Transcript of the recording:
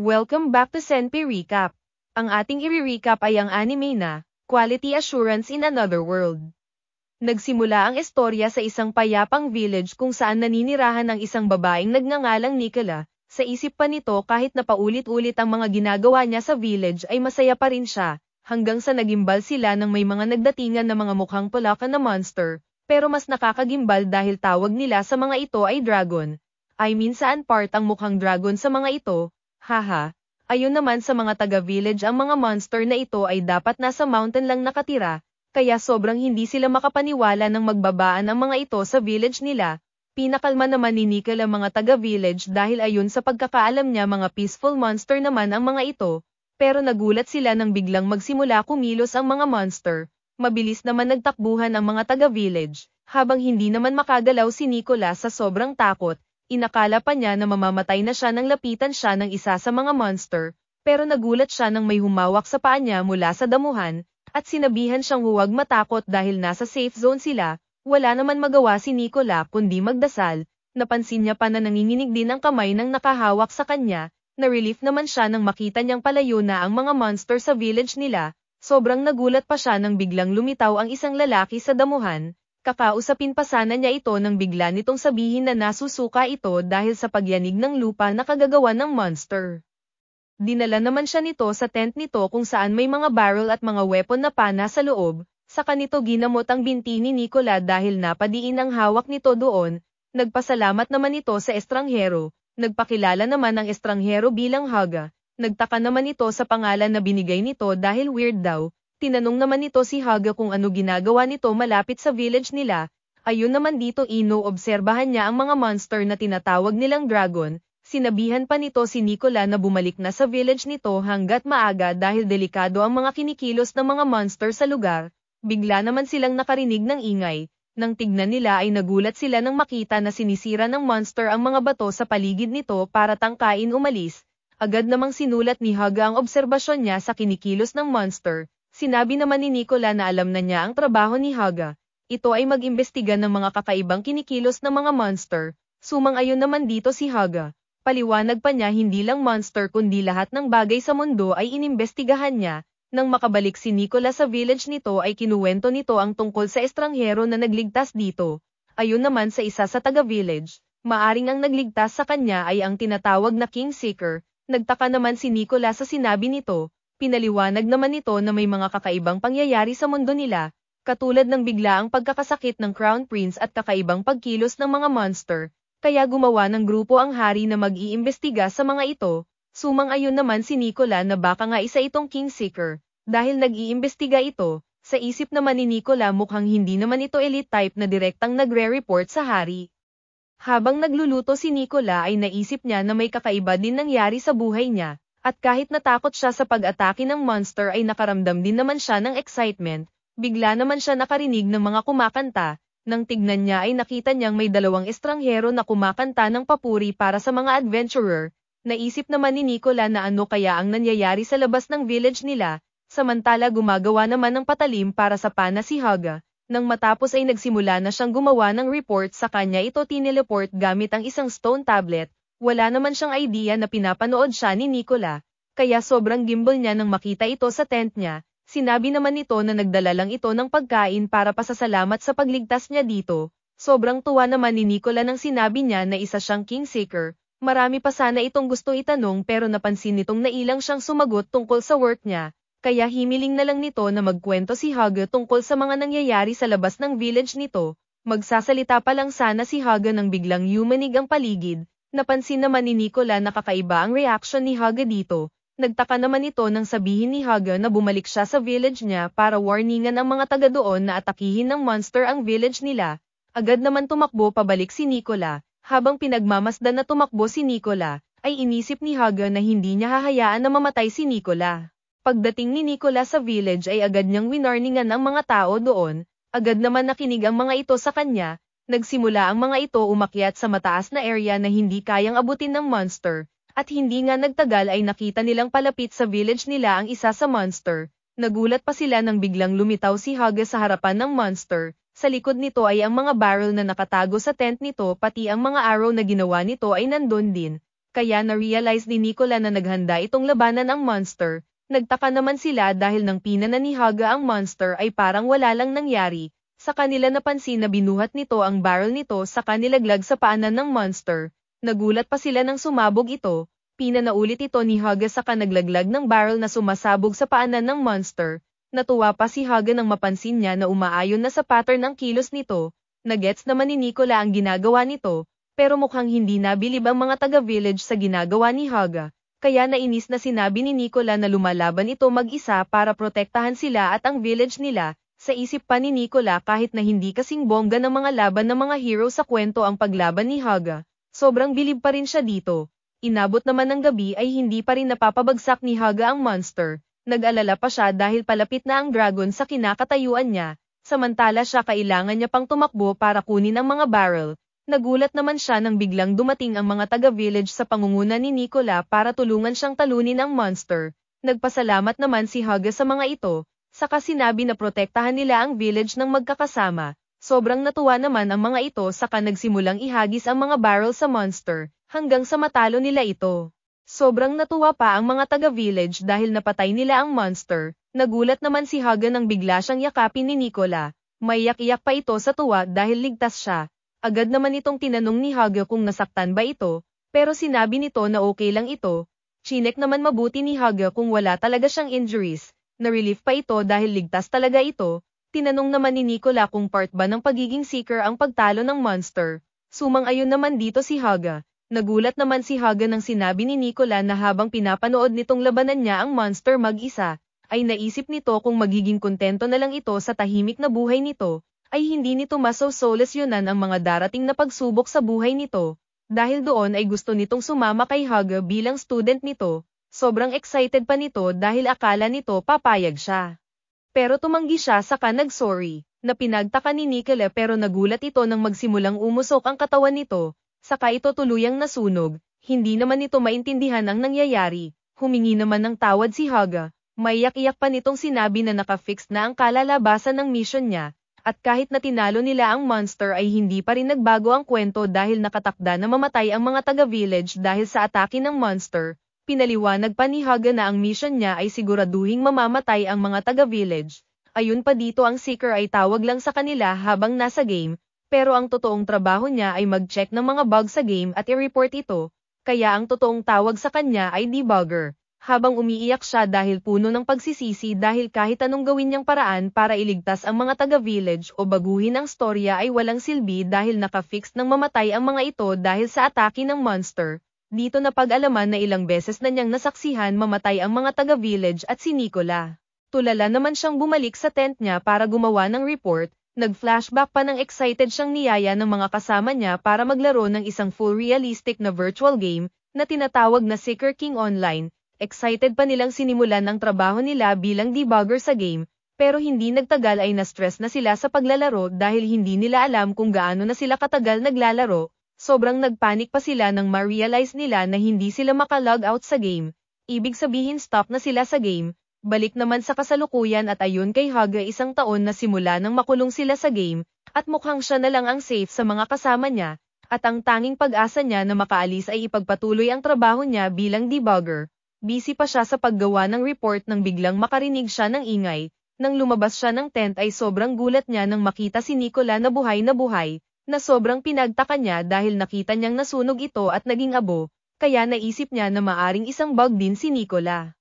Welcome back to Senpai Recap. Ang ating i-recap ay ang anime na, Quality Assurance in Another World. Nagsimula ang istorya sa isang payapang village kung saan naninirahan ang isang babaeng nagngangalang Nicola, sa isip pa nito kahit na paulit-ulit ang mga ginagawa niya sa village ay masaya pa rin siya, hanggang sa nagimbal sila ng may mga nagdatingan na mga mukhang palakan na monster, pero mas nakakagimbal dahil tawag nila sa mga ito ay dragon. I mean saan part ang mukhang dragon sa mga ito, Haha, ayon naman sa mga taga-village ang mga monster na ito ay dapat nasa mountain lang nakatira, kaya sobrang hindi sila makapaniwala ng magbabaan ang mga ito sa village nila. Pinakalma naman ni Nickel ang mga taga-village dahil ayon sa pagkakaalam niya mga peaceful monster naman ang mga ito, pero nagulat sila nang biglang magsimula kumilos ang mga monster. Mabilis naman nagtakbuhan ang mga taga-village, habang hindi naman makagalaw si Nicola sa sobrang takot, inakala pa niya na mamamatay na siya nang lapitan siya ng isa sa mga monster, pero nagulat siya nang may humawak sa paa niya mula sa damuhan, at sinabihan siyang huwag matakot dahil nasa safe zone sila, wala naman magawa si Nicola kundi magdasal, napansin niya pa na nanginginig din ang kamay ng nakahawak sa kanya, na relief naman siya nang makita niyang palayo na ang mga monster sa village nila, sobrang nagulat pa siya nang biglang lumitaw ang isang lalaki sa damuhan, Kakausapin pa sana niya ito nang bigla nitong sabihin na nasusuka ito dahil sa pagyanig ng lupa na kagagawa ng monster. Dinala naman siya nito sa tent nito kung saan may mga barrel at mga weapon na pana sa loob, sa kanito ginamot ang binti ni Nicola dahil napadiin ang hawak nito doon, nagpasalamat naman ito sa estranghero, nagpakilala naman ang estranghero bilang Haga, nagtaka naman ito sa pangalan na binigay nito dahil weird daw, Tinanong naman nito si Haga kung ano ginagawa nito malapit sa village nila, ayun naman dito inoobserbahan niya ang mga monster na tinatawag nilang dragon, sinabihan pa nito si Nicola na bumalik na sa village nito hanggat maaga dahil delikado ang mga kinikilos ng mga monster sa lugar, bigla naman silang nakarinig ng ingay, nang tignan nila ay nagulat sila nang makita na sinisira ng monster ang mga bato sa paligid nito para tangkain umalis, agad namang sinulat ni Haga ang obserbasyon niya sa kinikilos ng monster, Sinabi naman ni Nicola na alam na niya ang trabaho ni Haga. Ito ay mag-imbestiga ng mga kakaibang kinikilos ng mga monster. Sumang-ayon naman dito si Haga. Paliwanag pa niya hindi lang monster kundi lahat ng bagay sa mundo ay inimbestigahan niya. Nang makabalik si Nicola sa village nito ay kinuwento nito ang tungkol sa estranghero na nagligtas dito. Ayon naman sa isa sa taga-village, maaring ang nagligtas sa kanya ay ang tinatawag na Kingseeker. Nagtaka naman si Nicola sa sinabi nito, pinaliwanag naman ito na may mga kakaibang pangyayari sa mundo nila, katulad ng biglaang pagkakasakit ng Crown Prince at kakaibang pagkilos ng mga monster, kaya gumawa ng grupo ang hari na mag-iimbestiga sa mga ito, sumang-ayon naman si Nicola na baka nga isa itong King Seeker, dahil nag-iimbestiga ito, sa isip naman ni Nicola mukhang hindi naman ito elite type na direktang nagre-report sa hari. Habang nagluluto si Nicola ay naisip niya na may kakaiba din nangyari sa buhay niya, at kahit natakot siya sa pag-atake ng monster ay nakaramdam din naman siya ng excitement, bigla naman siya nakarinig ng mga kumakanta, nang tignan niya ay nakita niyang may dalawang estranghero na kumakanta ng papuri para sa mga adventurer, naisip naman ni Nicola na ano kaya ang nangyayari sa labas ng village nila, samantala gumagawa naman ng patalim para sa pana si Haga, nang matapos ay nagsimula na siyang gumawa ng report sa kanya ito tineleport gamit ang isang stone tablet, wala naman siyang idea na pinapanood siya ni Nicola, kaya sobrang gimbal niya nang makita ito sa tent niya, sinabi naman nito na nagdala lang ito ng pagkain para pasasalamat sa pagligtas niya dito, sobrang tuwa naman ni Nicola nang sinabi niya na isa siyang kingseeker, marami pa sana itong gusto itanong pero napansin nitong nailang siyang sumagot tungkol sa work niya, kaya himiling na lang nito na magkwento si Haga tungkol sa mga nangyayari sa labas ng village nito, magsasalita pa lang sana si Haga nang biglang yumanig ang paligid, Napansin naman ni Nicola na kakaiba ang reaction ni Haga dito, nagtaka naman ito nang sabihin ni Haga na bumalik siya sa village niya para warningan ang mga taga doon na atakihin ng monster ang village nila, agad naman tumakbo pabalik si Nicola, habang pinagmamasdan na tumakbo si Nicola, ay inisip ni Haga na hindi niya hahayaan na mamatay si Nicola. Pagdating ni Nicola sa village ay agad niyang winarningan ang mga tao doon, agad naman nakinig ang mga ito sa kanya, nagsimula ang mga ito umakyat sa mataas na area na hindi kayang abutin ng monster, at hindi nga nagtagal ay nakita nilang palapit sa village nila ang isa sa monster. Nagulat pa sila nang biglang lumitaw si Haga sa harapan ng monster. Sa likod nito ay ang mga barrel na nakatago sa tent nito pati ang mga arrow na ginawa nito ay nandun din. Kaya na-realize ni Nicola na naghanda itong labanan ang monster. Nagtaka naman sila dahil nang pina ni Haga ang monster ay parang wala lang nangyari, sa kanila napansin na binuhat nito ang barrel nito sa kanilaglag sa paanan ng monster, nagulat pa sila nang sumabog ito, pinanaulit ito ni Haga sa kanaglaglag ng barrel na sumasabog sa paanan ng monster, natuwa pa si Haga nang mapansin niya na umaayon na sa pattern ang kilos nito, nagets naman ni Nicola ang ginagawa nito, pero mukhang hindi nabilib ang mga taga-village sa ginagawa ni Haga, kaya nainis na sinabi ni Nicola na lumalaban ito mag-isa para protektahan sila at ang village nila, sa isip pa ni Nicola kahit na hindi kasing bongga ng mga laban ng mga hero sa kwento ang paglaban ni Haga, sobrang bilib pa rin siya dito. Inabot naman ng gabi ay hindi pa rin napapabagsak ni Haga ang monster, nag-alala pa siya dahil palapit na ang dragon sa kinakatayuan niya, samantala siya kailangan niya pang tumakbo para kunin ang mga barrel. Nagulat naman siya nang biglang dumating ang mga taga-village sa pangunguna ni Nicola para tulungan siyang talunin ang monster. Nagpasalamat naman si Haga sa mga ito, saka sinabi na protektahan nila ang village ng magkakasama. Sobrang natuwa naman ang mga ito saka nagsimulang ihagis ang mga barrel sa monster, hanggang sa matalo nila ito. Sobrang natuwa pa ang mga taga-village dahil napatay nila ang monster, nagulat naman si Haga nang bigla siyang yakapin ni Nicola, mayak-iyak pa ito sa tuwa dahil ligtas siya. Agad naman itong tinanong ni Haga kung nasaktan ba ito, pero sinabi nito na okay lang ito, chinek naman mabuti ni Haga kung wala talaga siyang injuries, na-relief pa ito dahil ligtas talaga ito, tinanong naman ni Nicola kung part ba ng pagiging seeker ang pagtalo ng monster. Sumang-ayon naman dito si Haga, nagulat naman si Haga nang sinabi ni Nicola na habang pinapanood nitong labanan niya ang monster mag-isa, ay naisip nito kung magiging kontento na lang ito sa tahimik na buhay nito, ay hindi nito masosolusyonan ang mga darating na pagsubok sa buhay nito, dahil doon ay gusto nitong sumama kay Haga bilang student nito, Sobrang excited pa nito dahil akala nito papayag siya. Pero tumanggi siya saka nag-sorry, na pinagtaka ni Nicole pero nagulat ito nang magsimulang umusok ang katawan nito, saka ito tuluyang nasunog, hindi naman ito maintindihan ang nangyayari, humingi naman ng tawad si Haga, maiyak-iyak pa nitong sinabi na nakafix na ang kalalabasan ng mission niya, at kahit na tinalo nila ang monster ay hindi pa rin nagbago ang kwento dahil nakatakda na mamatay ang mga taga-village dahil sa atake ng monster, pinaliwanag pa ni Haga na ang mission niya ay siguraduhing mamamatay ang mga taga-village. Ayun pa dito ang seeker ay tawag lang sa kanila habang nasa game, pero ang totoong trabaho niya ay mag-check ng mga bug sa game at i-report ito, kaya ang totoong tawag sa kanya ay debugger. Habang umiiyak siya dahil puno ng pagsisisi dahil kahit anong gawin niyang paraan para iligtas ang mga taga-village o baguhin ang storya ay walang silbi dahil nakafix ng mamatay ang mga ito dahil sa atake ng monster, dito na pag-alaman na ilang beses na niyang nasaksihan mamatay ang mga taga-village at si Nicola. Tulala naman siyang bumalik sa tent niya para gumawa ng report, nag-flashback pa ng excited siyang niyaya ng mga kasama niya para maglaro ng isang full realistic na virtual game na tinatawag na Seeker King Online. Excited pa nilang sinimulan ang trabaho nila bilang debugger sa game, pero hindi nagtagal ay na-stress na sila sa paglalaro dahil hindi nila alam kung gaano na sila katagal naglalaro, sobrang nagpanik pa sila nang ma-realize nila na hindi sila makalog out sa game, ibig sabihin stop na sila sa game, balik naman sa kasalukuyan at ayun kay Haga isang taon na simula nang makulong sila sa game, at mukhang siya na lang ang safe sa mga kasama niya, at ang tanging pag-asa niya na makaalis ay ipagpatuloy ang trabaho niya bilang debugger. Busy pa siya sa paggawa ng report nang biglang makarinig siya ng ingay, nang lumabas siya ng tent ay sobrang gulat niya nang makita si Nicola na buhay na buhay, na sobrang pinagtaka niya dahil nakita niyang nasunog ito at naging abo, kaya naisip niya na maaring isang bug din si Nicola.